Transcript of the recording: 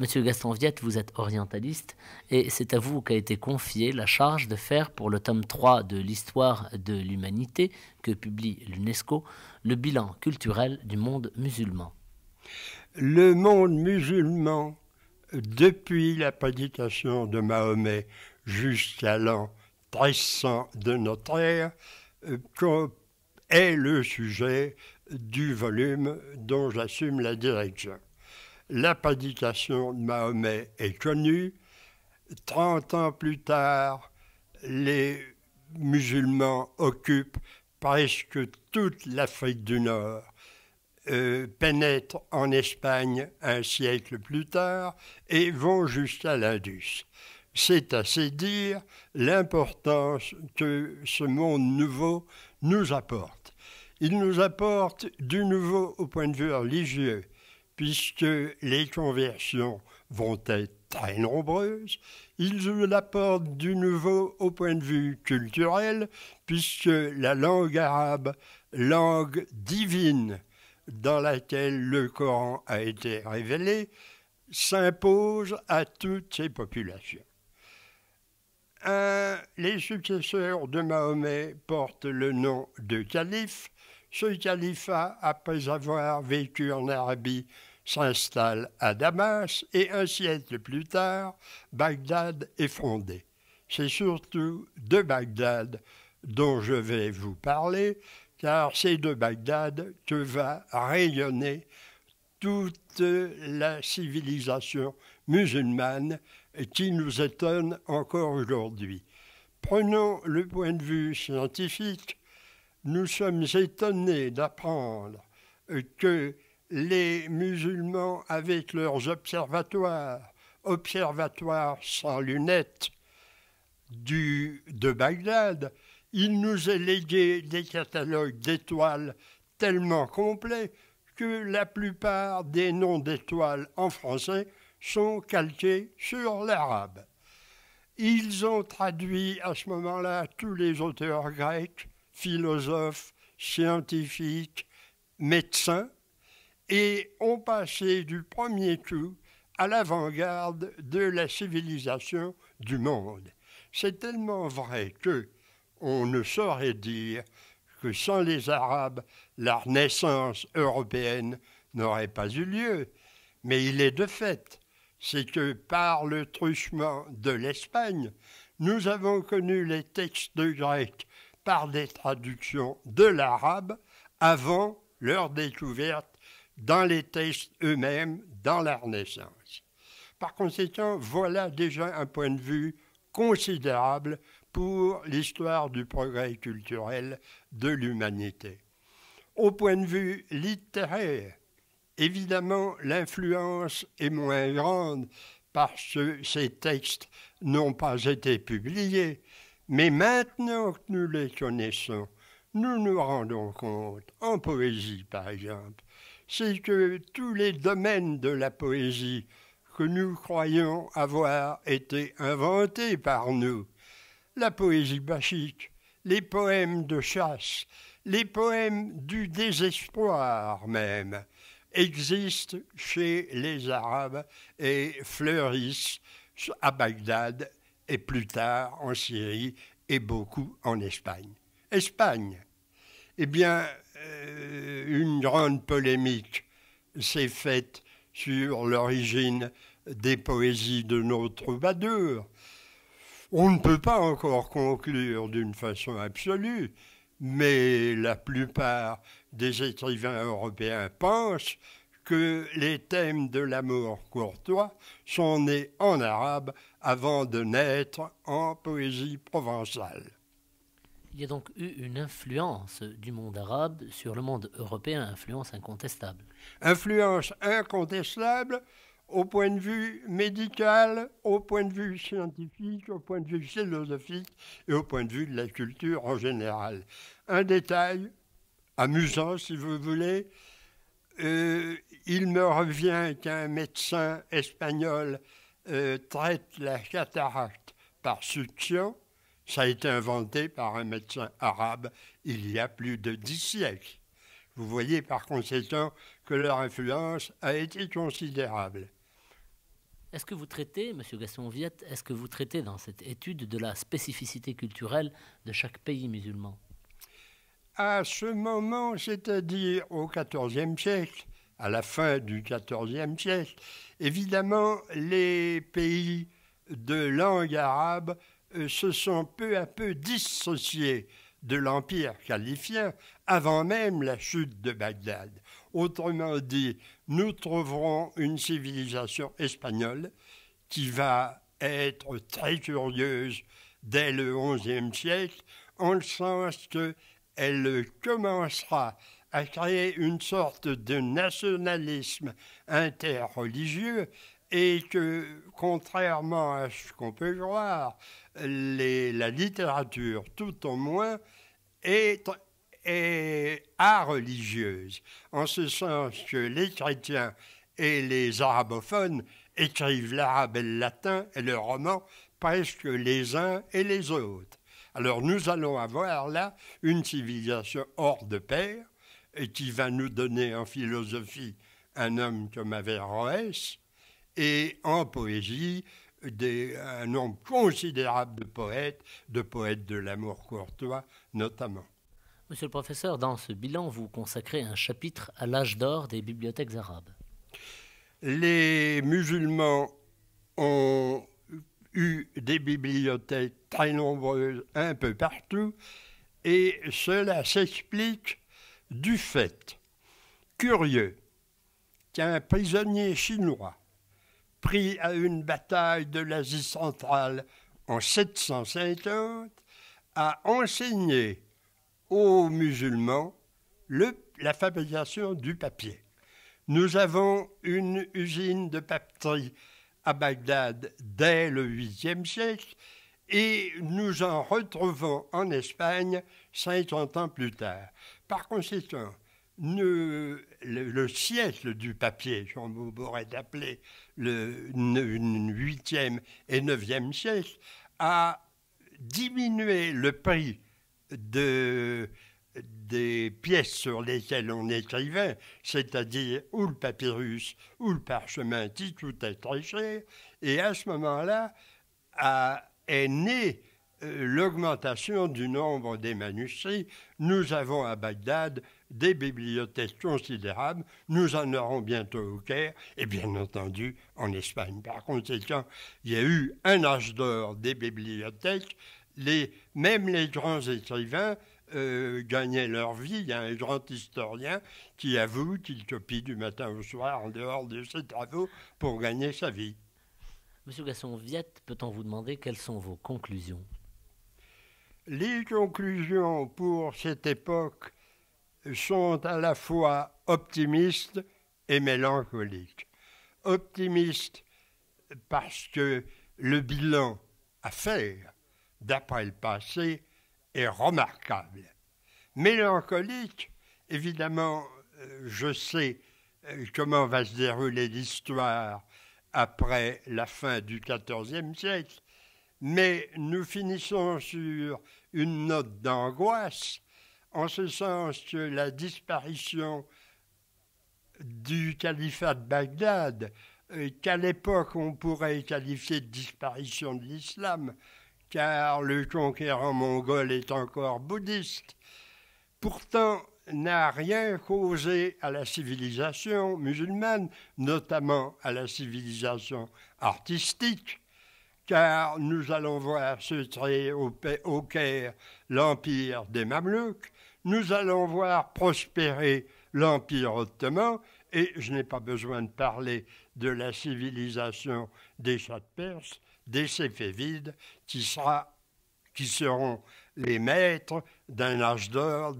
Monsieur Gaston Viette, vous êtes orientaliste et c'est à vous qu'a été confiée la charge de faire pour le tome 3 de l'histoire de l'humanité que publie l'UNESCO le bilan culturel du monde musulman. Le monde musulman, depuis la prédication de Mahomet jusqu'à l'an 1300 de notre ère, euh, est le sujet du volume dont j'assume la direction. La prédication de Mahomet est connue. Trente ans plus tard, les musulmans occupent presque toute l'Afrique du Nord, euh, pénètrent en Espagne un siècle plus tard et vont jusqu'à l'Indus. C'est assez dire l'importance que ce monde nouveau nous apporte. Il nous apporte du nouveau au point de vue religieux, puisque les conversions vont être très nombreuses. Ils l'apportent du nouveau au point de vue culturel, puisque la langue arabe, langue divine dans laquelle le Coran a été révélé, s'impose à toutes ces populations. les successeurs de Mahomet portent le nom de calife. Ce califat, après avoir vécu en Arabie s'installe à Damas et un siècle plus tard, Bagdad est fondée. C'est surtout de Bagdad dont je vais vous parler, car c'est de Bagdad que va rayonner toute la civilisation musulmane qui nous étonne encore aujourd'hui. Prenons le point de vue scientifique. Nous sommes étonnés d'apprendre que les musulmans avec leurs observatoires, observatoires sans lunettes du, de Bagdad, il nous ont légué des catalogues d'étoiles tellement complets que la plupart des noms d'étoiles en français sont calqués sur l'arabe. Ils ont traduit à ce moment-là tous les auteurs grecs, philosophes, scientifiques, médecins, et ont passé du premier tout à l'avant-garde de la civilisation du monde. C'est tellement vrai que on ne saurait dire que sans les Arabes, la naissance européenne n'aurait pas eu lieu. Mais il est de fait, c'est que par le truchement de l'Espagne, nous avons connu les textes grecs par des traductions de l'arabe avant leur découverte dans les textes eux-mêmes, dans la Renaissance. Par conséquent, voilà déjà un point de vue considérable pour l'histoire du progrès culturel de l'humanité. Au point de vue littéraire, évidemment, l'influence est moins grande parce que ces textes n'ont pas été publiés, mais maintenant que nous les connaissons, nous nous rendons compte, en poésie par exemple, c'est que tous les domaines de la poésie que nous croyons avoir été inventés par nous, la poésie bachique, les poèmes de chasse, les poèmes du désespoir même, existent chez les Arabes et fleurissent à Bagdad et plus tard en Syrie et beaucoup en Espagne. Espagne. Eh bien, euh, une grande polémique s'est faite sur l'origine des poésies de notre troubadours. On ne peut pas encore conclure d'une façon absolue, mais la plupart des écrivains européens pensent que les thèmes de l'amour courtois sont nés en arabe avant de naître en poésie provençale. Il y a donc eu une influence du monde arabe sur le monde européen, influence incontestable. Influence incontestable au point de vue médical, au point de vue scientifique, au point de vue philosophique et au point de vue de la culture en général. Un détail amusant, si vous voulez, euh, il me revient qu'un médecin espagnol euh, traite la cataracte par suction ça a été inventé par un médecin arabe il y a plus de dix siècles. Vous voyez par conséquent que leur influence a été considérable. Est-ce que vous traitez, Monsieur Gaston viette est-ce que vous traitez dans cette étude de la spécificité culturelle de chaque pays musulman À ce moment, c'est-à-dire au XIVe siècle, à la fin du XIVe siècle, évidemment, les pays de langue arabe euh, se sont peu à peu dissociés de l'Empire califien avant même la chute de Bagdad. Autrement dit, nous trouverons une civilisation espagnole qui va être très curieuse dès le XIe siècle, en le sens qu'elle commencera à créer une sorte de nationalisme interreligieux et que, contrairement à ce qu'on peut croire, la littérature, tout au moins, est, est religieuse, en ce sens que les chrétiens et les arabophones écrivent l'arabe et le latin et le roman presque les uns et les autres. Alors nous allons avoir là une civilisation hors de pair et qui va nous donner en philosophie un homme comme Averroès et en poésie, des, un nombre considérable de poètes, de poètes de l'amour courtois notamment. Monsieur le professeur, dans ce bilan, vous consacrez un chapitre à l'âge d'or des bibliothèques arabes. Les musulmans ont eu des bibliothèques très nombreuses un peu partout, et cela s'explique du fait, curieux, qu'un prisonnier chinois pris à une bataille de l'Asie centrale en 750, a enseigné aux musulmans la fabrication du papier. Nous avons une usine de papeterie à Bagdad dès le 8e siècle et nous en retrouvons en Espagne 50 ans plus tard. Par conséquent, le, siècle du papier, vous pourrait d'appeler le huitième et 9e siècle, a diminué le prix de, des pièces sur lesquelles on écrivait, c'est-à-dire ou le papyrus ou le parchemin, tout est très cher. Et à ce moment-là, est né euh, l'augmentation du nombre des manuscrits. Nous avons à Bagdad des bibliothèques considérables, nous en aurons bientôt au Caire et bien entendu en Espagne. Par conséquent, il y a eu un âge d'or des bibliothèques, les, même les grands écrivains euh, gagnaient leur vie. Il y a un grand historien qui avoue qu'il copie du matin au soir en dehors de ses travaux pour gagner sa vie. Monsieur Gasson, Viette, peut-on vous demander quelles sont vos conclusions les conclusions pour cette époque sont à la fois optimistes et mélancoliques. Optimistes parce que le bilan à faire d'après le passé est remarquable. Mélancolique, évidemment, euh, je sais euh, comment va se dérouler l'histoire après la fin du XIVe siècle, mais nous finissons sur une note d'angoisse, en ce sens que la disparition du califat de Bagdad, euh, qu'à l'époque on pourrait qualifier de disparition de l'islam, car le conquérant mongol est encore bouddhiste, pourtant n'a rien causé à la civilisation musulmane, notamment à la civilisation artistique, car nous allons voir se traiter au Caire l'empire des Mamelouks, nous allons voir prospérer l'empire ottoman, et je n'ai pas besoin de parler de la civilisation des chats de Perse, des Séfévides, qui, qui seront les maîtres d'un âge d'or